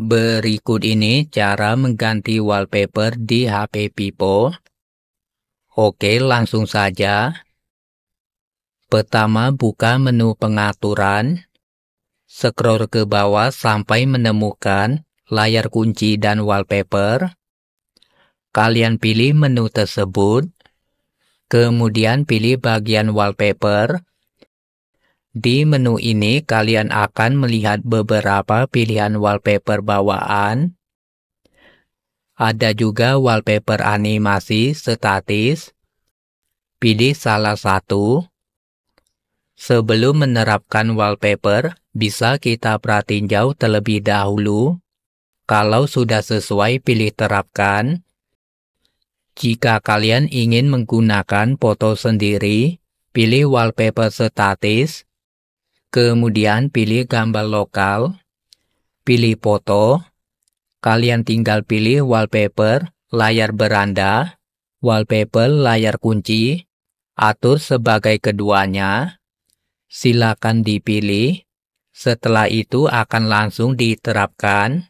Berikut ini cara mengganti wallpaper di HP Vivo. Oke, langsung saja. Pertama, buka menu pengaturan. Scroll ke bawah sampai menemukan layar kunci dan wallpaper. Kalian pilih menu tersebut. Kemudian pilih bagian wallpaper di menu ini, kalian akan melihat beberapa pilihan wallpaper bawaan. Ada juga wallpaper animasi statis. Pilih salah satu. Sebelum menerapkan wallpaper, bisa kita perhatiin jauh terlebih dahulu. Kalau sudah sesuai, pilih terapkan. Jika kalian ingin menggunakan foto sendiri, pilih wallpaper statis Kemudian pilih gambar lokal, pilih foto, kalian tinggal pilih wallpaper, layar beranda, wallpaper layar kunci, atur sebagai keduanya. Silakan dipilih. Setelah itu akan langsung diterapkan.